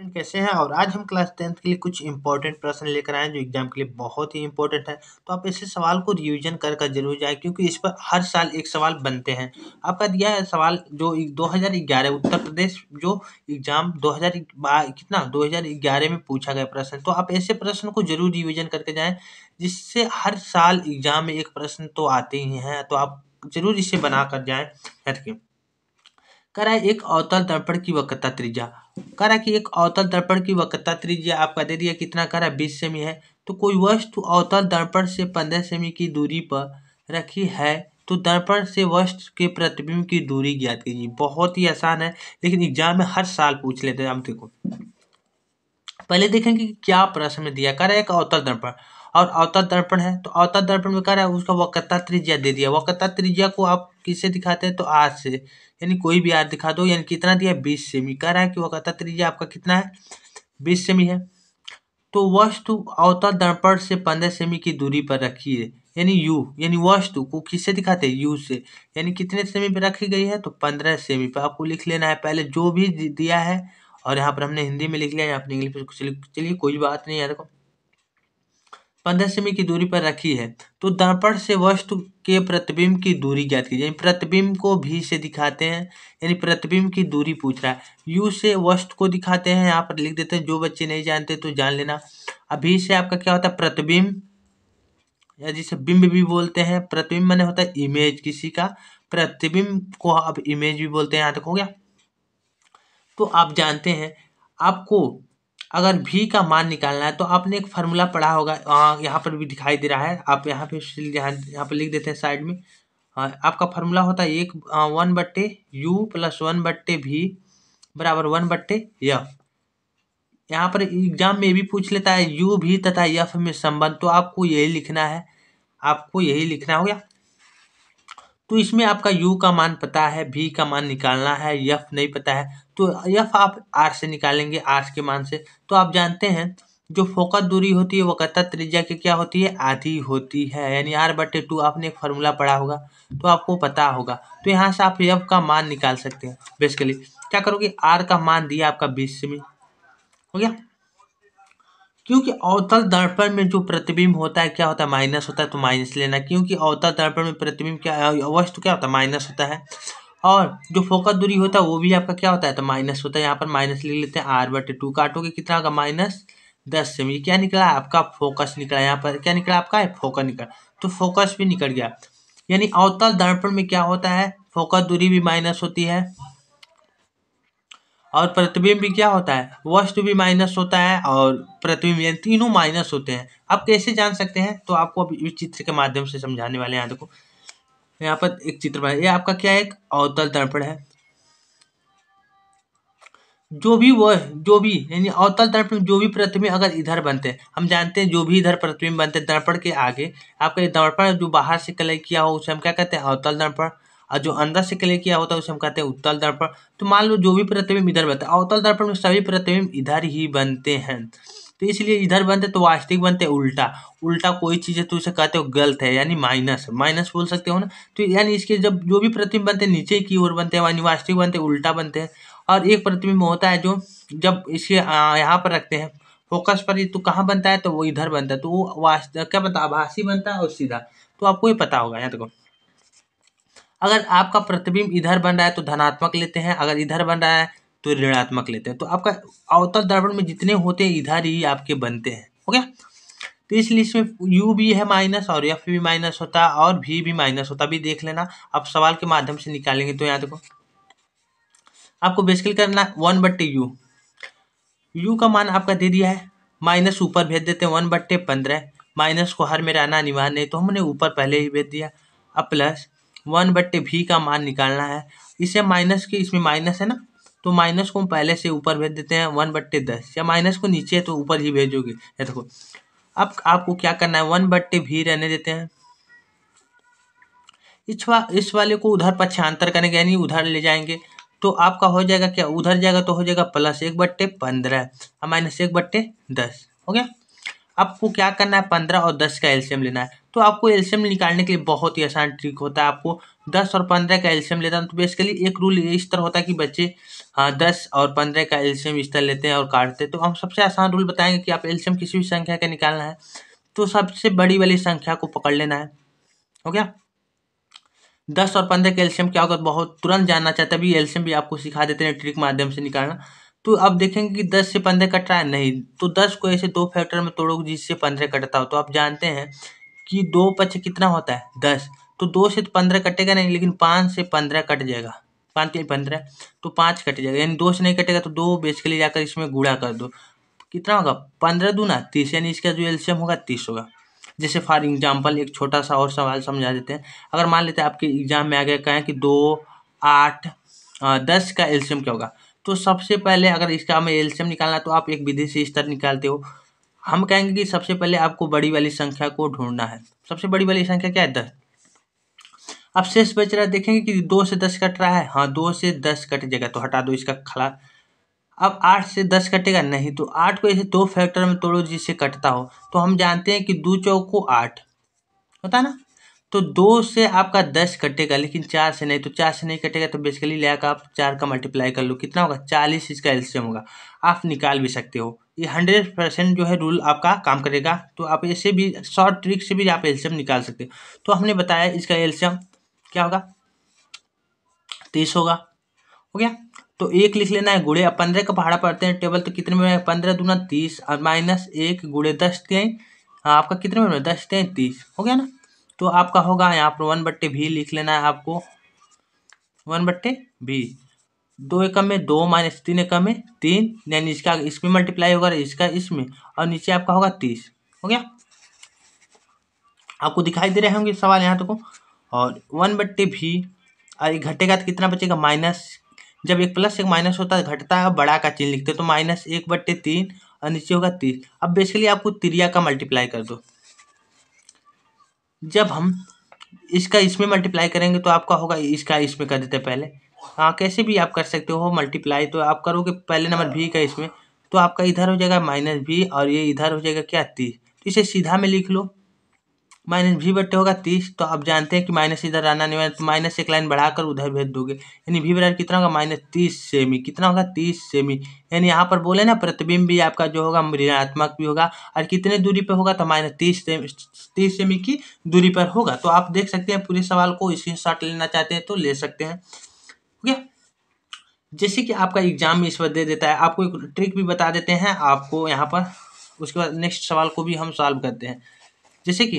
कैसे हैं और आज हम क्लास टेंथ के लिए कुछ इंपॉर्टेंट प्रश्न लेकर आए हैं जो एग्जाम के लिए बहुत ही इंपॉर्टेंट है तो आप ऐसे सवाल को रिवीजन कर कर जरूर जाए क्योंकि इस पर हर साल एक सवाल बनते हैं आपका दिया है सवाल जो 2011 उत्तर प्रदेश जो एग्जाम 2012 कितना 2011 में पूछा गया प्रश्न तो आप ऐसे प्रश्न को जरूर रिविजन करके जाए जिससे हर साल एग्जाम में एक प्रश्न तो आते ही हैं तो आप जरूर इसे बना कर जाए कह रहा है एक अवतल दर्पण की वक्रता त्रिज्या कह रहा है कि एक अवतल दर्पण की वक्रता त्रिज्या आपका दे दिया कितना कह रहा है बीस सेमी है तो कोई वस्तु अवतल दर्पण से पंद्रह सेमी की दूरी पर रखी है तो दर्पण से वस्तु के प्रतिबिंब की दूरी ज्ञात कीजिए बहुत ही आसान है लेकिन एग्जाम में हर साल पूछ लेते हैं हम देखो पहले देखेंगे कि क्या प्रश्न दिया कर है एक अवतल दर्पण और अवतल दर्पण है तो अवतल दर्पण में कह रहा है उसका वक्रता त्रिज्या दे दिया वक्रता त्रिज्या को आप किससे दिखाते हैं तो आर से यानी कोई भी आर दिखा दो यानी कितना दिया बीस सेमी कह रहा है कि वक्रता त्रिज्या आपका कितना है बीस सेमी है तो वस्तु अवतल दर्पण से पंद्रह सेमी की दूरी पर रखी है यानी यू यानी वस्तु को किससे दिखाते हैं यू से यानी कितने सेमी पर रखी गई है तो पंद्रह सेमी पर आपको लिख लेना है पहले जो भी दिया है और यहाँ पर हमने हिंदी में लिख लिया यहाँ पर इंग्लिश में चलिए कोई बात नहीं यार देखो पंद्रह सेमी की दूरी पर रखी है तो दर्पण से वस्तु के प्रतिबिंब की दूरी ज्ञात कीजिए यानी प्रतिबिंब को भी से दिखाते हैं यानी प्रतिबिंब की दूरी पूछ रहा है यू से वस्तु को दिखाते हैं यहाँ पर लिख देते हैं जो बच्चे नहीं जानते तो जान लेना अभी से आपका क्या होता है प्रतिबिंब या जिसे बिंब भी बोलते हैं प्रतिबिंब मैंने होता है इमेज किसी का प्रतिबिंब को आप इमेज भी बोलते हैं यहाँ तक हो गया तो आप जानते हैं आपको अगर भी का मान निकालना है तो आपने एक फार्मूला पढ़ा होगा हाँ, यहाँ पर भी दिखाई दे रहा है आप यहाँ पे यहाँ यहाँ पर लिख देते हैं साइड में आ, हाँ, आपका फार्मूला होता है एक वन हाँ, बट्टे यू प्लस वन बट्टे भी बराबर वन बट्टे यफ यहाँ पर एग्जाम में भी पूछ लेता है यू भी तथा यफ में संबंध तो आपको यही लिखना है आपको यही लिखना हो गया तो इसमें आपका यू का मान पता है भी का मान निकालना है यफ नहीं पता है तो यफ आप आर से निकालेंगे आर के मान से तो आप जानते हैं जो फोकस दूरी होती है वो कत्ता त्रिज्या की क्या होती है आधी होती है यानी आर बटे टू आपने एक फार्मूला पढ़ा होगा तो आपको पता होगा तो यहाँ से आप यफ का मान निकाल सकते हैं बेसिकली क्या करोगे आर का मान दिया आपका बीस सेमी हो गया क्योंकि अवतल दर्पण में जो प्रतिबिंब होता है क्या होता है माइनस होता है तो माइनस लेना क्योंकि अवतल दर्पण में प्रतिबिंब क्या वस्तु क्या होता है माइनस होता है और जो फोकस दूरी होता है वो भी आपका क्या होता है तो माइनस होता है यहाँ पर माइनस ले लेते हैं आर बटे टू काटोगे कितना होगा माइनस दस सेमी क्या निकला आपका फोकस निकला यहाँ पर क्या निकला आपका है फोकस निकला तो फोकस भी निकल गया यानी अवतल दर्पण में क्या होता है फोकस दूरी भी माइनस होती है और प्रतिबिंब भी क्या होता है वस्तु भी माइनस होता है और प्रतिबिंब तीनों माइनस होते हैं आप कैसे जान सकते हैं तो आपको अब इस चित्र के माध्यम से समझाने वाले हैं देखो यहाँ पर एक चित्र बनाया ये आपका क्या है एक अवतल दर्पण है जो भी वो जो भी यानी अवतल दर्पण जो भी प्रतिबिंब अगर इधर बनते हैं हम जानते हैं जो भी इधर प्रतिबिंब बनते हैं दर्पण के आगे आपका ये दर्पण जो बाहर से कलर किया हो उसे हम क्या कहते हैं अवतल दर्पण और जो अंदर से किया होता है उसे हम कहते हैं उत्तल दर्पण तो मान लो जो भी प्रतिबिंब इधर बनता है अवतल दर्पण में सभी प्रतिबिंब इधर ही बनते हैं तो इसलिए इधर बनते तो वास्तविक बनते उल्टा उल्टा कोई चीज़ है तो उसे कहते हो गलत है यानी माइनस माइनस बोल सकते हो ना तो यानी इसके जब जो भी प्रतिबिंब बनते नीचे की ओर बनते हैं यानी वास्तविक बनते उल्टा बनते हैं और एक प्रतिबिंब होता है जो जब इसके यहाँ पर रखते हैं फोकस पर तो कहाँ बनता है तो वो इधर बनता है तो वो वास्तव क्या बनता है आभासी बनता है और सीधा तो आपको ये पता होगा यहाँ देखो अगर आपका प्रतिबिंब इधर बन रहा है तो धनात्मक लेते हैं अगर इधर बन रहा है तो ऋणात्मक लेते हैं तो आपका अवतल दर्पण में जितने होते हैं इधर ही आपके बनते हैं ओके तो इसलिए इसमें यू भी है माइनस और एफ भी माइनस होता और भी भी माइनस होता भी देख लेना आप सवाल के माध्यम से निकालेंगे तो यहाँ देखो आपको बेसिकली करना वन बट्टे यू यू का मान आपका दे दिया है माइनस ऊपर भेज देते हैं वन बट्टे पंद्रह माइनस को हर में रहना अनिवार्य नहीं तो हमने ऊपर पहले ही भेज दिया अब प्लस वन बट्टे भी का मान निकालना है इसे माइनस के इसमें माइनस है ना तो माइनस को हम पहले से ऊपर भेज देते हैं वन बट्टे दस या माइनस को नीचे तो ऊपर ही भेजोगे या देखो अब आपको क्या करना है वन बट्टे भी रहने देते हैं इस वा, इस वाले को उधर पक्षांतर करेंगे यानी उधर ले जाएंगे तो आपका हो जाएगा क्या उधर जाएगा तो हो जाएगा प्लस एक बट्टे पंद्रह और माइनस एक बट्टे दस हो गया आपको क्या करना है पंद्रह और दस का एल्शियम लेना है तो आपको एल्शियम निकालने के लिए बहुत ही आसान ट्रिक होता है आपको दस और पंद्रह का एल्शियम लेना तो बेसिकली एक रूल इस तरह होता है कि बच्चे हाँ दस और पंद्रह का एल्शियम इस तरह लेते हैं और काटते हैं तो हम सबसे आसान रूल बताएंगे कि आप एल्शियम किसी भी संख्या का निकालना है तो सबसे बड़ी वाली संख्या को पकड़ लेना है हो गया दस और पंद्रह एल्शियम क्या होगा बहुत तुरंत जानना चाहते अभी एल्शियम भी आपको सिखा देते हैं ट्रिक माध्यम से निकालना तो अब देखेंगे कि दस से पंद्रह कट रहा है नहीं तो दस को ऐसे दो फैक्टर में तोड़ोगे जिससे पंद्रह कटता हो तो आप जानते हैं कि दो पचे कितना होता है दस तो दो से तो पंद्रह कटेगा नहीं लेकिन पाँच से पंद्रह कट जाएगा पाँच तीन पंद्रह तो पाँच कट जाएगा यानी दो से नहीं कटेगा तो दो बेसिकली जाकर इसमें गुड़ा कर दो कितना होगा पंद्रह दो ना तीस यानी इसका जो एल्शियम होगा तीस होगा जैसे फॉर एग्जाम्पल एक छोटा सा और सवाल समझा देते हैं अगर मान लेते हैं आपके एग्जाम में आ गया कहें कि दो आठ दस का एल्शियम क्या होगा तो सबसे पहले अगर इसका हमें एल्शियम निकालना तो आप एक विधि से इस तरह निकालते हो हम कहेंगे कि सबसे पहले आपको बड़ी वाली संख्या को ढूंढना है सबसे बड़ी वाली संख्या क्या है दस अब शेष बच रहा है देखेंगे कि दो से दस कट रहा है हाँ दो से दस कट जाएगा तो हटा दो इसका खला अब आठ से दस कटेगा नहीं तो आठ को ऐसे दो फैक्टर में तोड़ो जिससे कटता हो तो हम जानते हैं कि दो चौक को आठ होता है ना तो दो से आपका दस कटेगा लेकिन चार से नहीं तो चार से नहीं कटेगा तो बेसिकली ले आप चार का मल्टीप्लाई कर लो कितना होगा चालीस इसका एल्शियम होगा आप निकाल भी सकते हो ये हंड्रेड परसेंट जो है रूल आपका काम करेगा तो आप ऐसे भी शॉर्ट ट्रिक से भी आप एल्शियम निकाल सकते हो तो हमने बताया इसका एल्शियम क्या होगा तीस होगा हो गया तो एक लिख लेना है गुड़े अब पंद्रह का पहाड़ा पड़ते हैं टेबल तो कितने में पंद्रह दूना तीस और माइनस एक गुड़े दस तीन हाँ, आपका कितने में दस तीन तीस हो गया ना तो आपका होगा यहाँ पर वन बट्टे भी लिख लेना है आपको वन बट्टे भी दो एकम में दो माइनस तीन एकम में तीन यानी इसका इसमें मल्टीप्लाई होगा तो इसका इसमें और नीचे आपका होगा तीस हो गया आपको दिखाई दे रहे होंगे सवाल यहाँ तक तो और वन बट्टे भी और ये घटेगा तो कितना बचेगा माइनस जब एक प्लस एक माइनस होता है तो घटता है बड़ा का चिन्ह लिखते हैं तो माइनस एक बट्टे तीन और नीचे होगा तीस अब बेसिकली आपको त्रिया का मल्टीप्लाई कर दो जब हम इसका इसमें मल्टीप्लाई करेंगे तो आपका होगा इसका इसमें कर देते पहले हाँ कैसे भी आप कर सकते हो मल्टीप्लाई तो आप करोगे पहले नंबर भी का इसमें तो आपका इधर हो जाएगा माइनस भी और ये इधर हो जाएगा क्या तीस तो इसे सीधा में लिख लो माइनस भी बटे होगा तीस तो आप जानते हैं कि माइनस इधर आना नहीं तो माइनस एक लाइन बढ़ाकर उधर भेज दोगे यानी भी बराबर कितना होगा माइनस तीस सेमी कितना होगा तीस सेमी यानी यहाँ पर बोले ना प्रतिबिंब भी आपका जो होगा ऋणात्मक भी होगा और कितने दूरी पर होगा तो माइनस तीस सेमी तीस सेमी की दूरी पर होगा तो आप देख सकते हैं पूरे सवाल को स्क्रीन लेना चाहते हैं तो ले सकते हैं ओके जैसे कि आपका एग्जाम इस पर दे देता है आपको एक ट्रिक भी बता देते हैं आपको यहाँ पर उसके बाद नेक्स्ट सवाल को भी हम सॉल्व करते हैं जैसे कि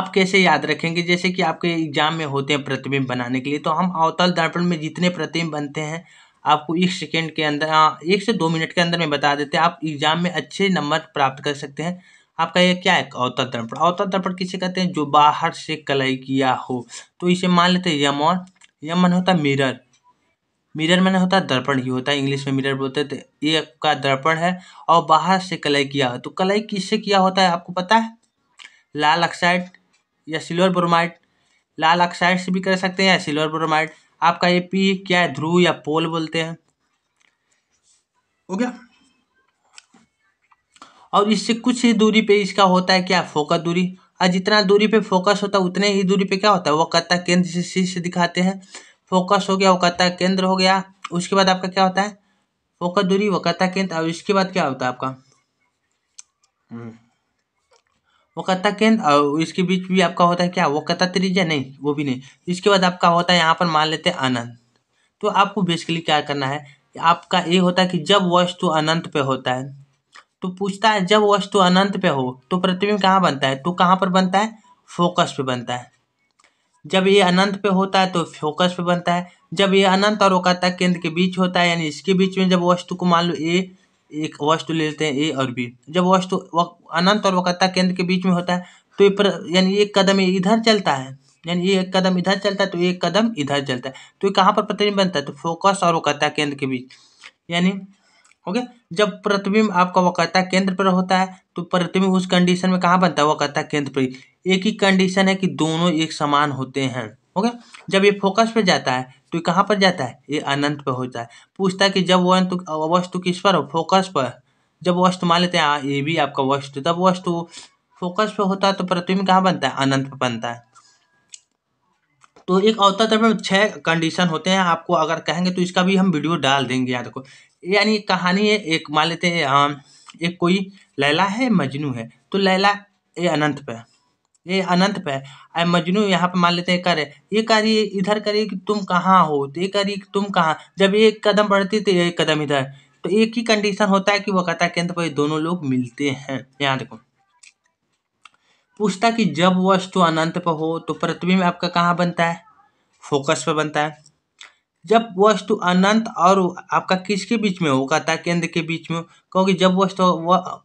आप कैसे याद रखेंगे जैसे कि आपके एग्जाम में होते हैं प्रतिबिंब बनाने के लिए तो हम अवतल दर्पण में जितने प्रतिबिंब बनते हैं आपको एक सेकेंड के अंदर हाँ, एक से दो मिनट के अंदर में बता देते हैं आप एग्जाम में अच्छे नंबर प्राप्त कर सकते हैं आपका यह क्या है अवतल दर्पण अवतल दर्पण किसे कहते हैं जो बाहर से कलाई किया हो तो इसे मान लेते हैं यमन यमन होता मिरर मिरर मैंने होता है दर्पण ही होता है इंग्लिश में मिरर बोलते थे तो ये आपका दर्पण है और बाहर से कलाई किया हो तो कलाई किससे किया होता है आपको पता है लाल ऑक्साइड या सिल्वर ब्रोमाइड लाल ऑक्साइड से भी कर सकते हैं या सिल्वर ब्रोमाइड आपका ये पी क्या है ध्रुव या पोल बोलते हैं हो गया और इससे कुछ ही दूरी पे इसका होता है क्या फोकस दूरी और जितना दूरी पे फोकस होता है उतने ही दूरी पे क्या होता है वो कत्ता केंद्र से शीर्ष दिखाते हैं फोकस हो गया वो कत्ता केंद्र हो गया उसके बाद आपका क्या होता है फोकस दूरी कत्ता केंद्र और इसके बाद क्या होता है आपका हम्म। वो कथा केंद्र और इसके बीच भी आपका होता है क्या वो कथा त्रिज्या नहीं वो भी नहीं इसके बाद आपका होता है यहाँ पर मान लेते हैं अनंत तो आपको बेसिकली क्या करना है आपका ये होता है कि जब वस्तु अनंत पे होता है तो पूछता है जब वस्तु अनंत पे हो तो प्रतिबिंब कहाँ बनता है तो कहाँ पर बनता है फोकस पे बनता है जब ये अनंत पे होता है तो फोकस पे बनता है जब ये अनंत और वो केंद्र के बीच होता है यानी इसके बीच में जब वस्तु को मान लो ये एक वस्तु ले लेते हैं ए और बी जब वस्तु अनंत और वक्ता केंद्र के बीच में होता है तो ये यानी एक कदम इधर चलता है यानी ये एक कदम इधर चलता है तो एक कदम इधर चलता है तो ये कहाँ पर प्रतिबिंब बनता है तो फोकस और वक्ता केंद्र के बीच यानी ओके जब प्रतिबिंब आपका वक्ता केंद्र पर होता है तो प्रतिबिंब उस कंडीशन में कहाँ बनता है वक्ता केंद्र पर एक ही कंडीशन है कि दोनों एक समान होते हैं हो गया जब ये फोकस पे जाता है तो ये कहाँ पर जाता है ये अनंत पे होता है पूछता है कि जब वो अंत वस्तु किस पर हो फोकस पर जब वस्तु मान लेते हैं ये भी आपका वस्तु तब वस्तु फोकस पे होता है तो प्रतिबिंब कहाँ बनता है अनंत पे बनता है तो एक अवतर तरफ में छः कंडीशन होते हैं आपको अगर कहेंगे तो इसका भी हम वीडियो डाल देंगे यहाँ देखो यानी कहानी है एक मान लेते हैं एक कोई लैला है मजनू है तो लैला ये अनंत पे है ये अनंत पे है मजनू यहाँ पे मान लेते हैं करे ये कार्य इधर करे कि तुम कहाँ हो तो ये कार्य कि तुम कहाँ जब एक कदम बढ़ती तो एक कदम इधर तो एक ही कंडीशन होता है कि वह कथा के अंत पर दोनों लोग मिलते हैं यहाँ देखो पूछता कि जब वस्तु अनंत पर हो तो पृथ्वी में आपका कहाँ बनता है फोकस पर बनता है जब वस्तु अनंत और आपका किसके बीच में हो कथा केंद्र के बीच में क्योंकि जब वस्तु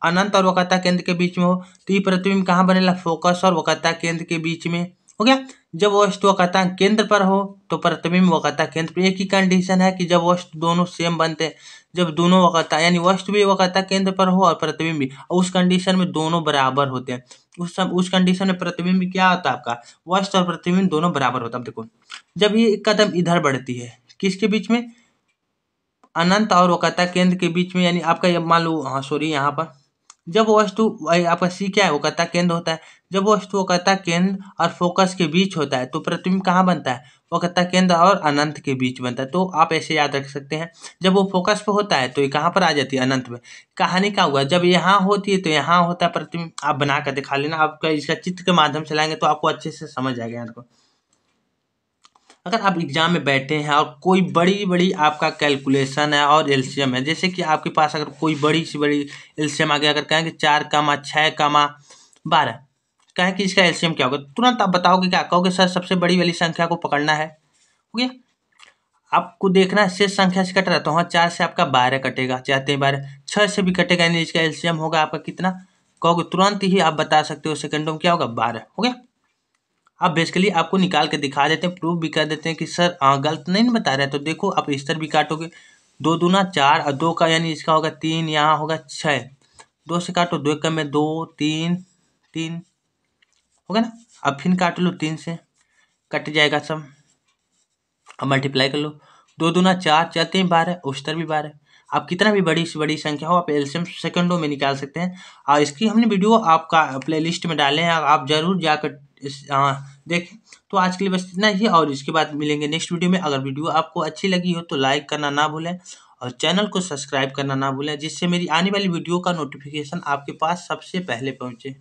अनंत और वकाता केंद्र के बीच में हो तो ये प्रतिबिंब कहाँ बनेगा फोकस और वकाता केंद्र के बीच में हो गया जब वस्तु वकाता केंद्र पर हो तो प्रतिबिंब वकाता केंद्र पर एक ही कंडीशन है कि जब वस्तु दोनों सेम बनते हैं जब दोनों वकाता यानी वस्तु भी वकाता केंद्र पर हो और प्रतिबिंब भी और उस कंडीशन में दोनों बराबर होते हैं उस सम, उस कंडीशन में प्रतिबिंब क्या होता है आपका वस्तु और प्रतिबिंब दोनों बराबर होता है देखो जब ये कदम इधर बढ़ती है किसके बीच में अनंत और वकाता केंद्र के बीच में यानी आपका ये मान लो हाँ सॉरी यहाँ पर जब वो वस्तु आपका सी क्या है वकाता केंद्र होता है जब वो वस्तु वकाता केंद्र और फोकस के बीच होता है तो प्रतिबिंब कहाँ बनता है वकाता केंद्र और अनंत के बीच बनता है तो आप ऐसे याद रख सकते हैं जब वो फोकस पे होता है तो ये कहाँ पर आ जाती है अनंत में कहानी क्या हुआ जब यहाँ होती है तो यहाँ होता है प्रतिबिंब आप बना कर दिखा लेना आपका इसका चित्र के माध्यम से लाएंगे तो आपको अच्छे से समझ आएगा यहाँ को अगर आप एग्जाम में बैठे हैं और कोई बड़ी बड़ी आपका कैलकुलेसन है और एल्शियम है जैसे कि आपके पास अगर कोई बड़ी सी बड़ी एल्शियम आ गया अगर कहें कि चार कामा छः कामा बारह कहें कि इसका एल्शियम क्या होगा तुरंत आप बताओगे क्या कहोगे सर सबसे बड़ी वाली संख्या को पकड़ना है हो गया आपको देखना है शेष संख्या से कट रहा तो हाँ चार से आपका बारह कटेगा चाहते हैं बारह छः से भी कटेगा यानी इसका एल्शियम होगा आपका कितना कहोगे तुरंत ही आप बता सकते हो सेकेंडों में क्या होगा बारह हो गया अब बेसिकली आपको निकाल के दिखा देते हैं प्रूफ भी कर देते हैं कि सर हाँ, गलत नहीं बता रहे तो देखो आप इस तरह भी काटोगे दो दूना चार और दो का यानी इसका होगा तीन यहाँ होगा छः दो से काटो दो कम में दो तीन तीन हो गया ना अब फिर काट लो तीन से कट जाएगा सब अब मल्टीप्लाई कर लो दो दूना चार चार तीन बारह तरह भी बारह आप कितना भी बड़ी से बड़ी संख्या हो आप एल्शियम सेकंडों में निकाल सकते हैं और इसकी हमने वीडियो आपका प्लेलिस्ट में डाले हैं आप जरूर जाकर इस देखें तो आज के लिए बस इतना ही और इसके बाद मिलेंगे नेक्स्ट वीडियो में अगर वीडियो आपको अच्छी लगी हो तो लाइक करना ना भूलें और चैनल को सब्सक्राइब करना ना भूलें जिससे मेरी आने वाली वीडियो का नोटिफिकेशन आपके पास सबसे पहले पहुँचे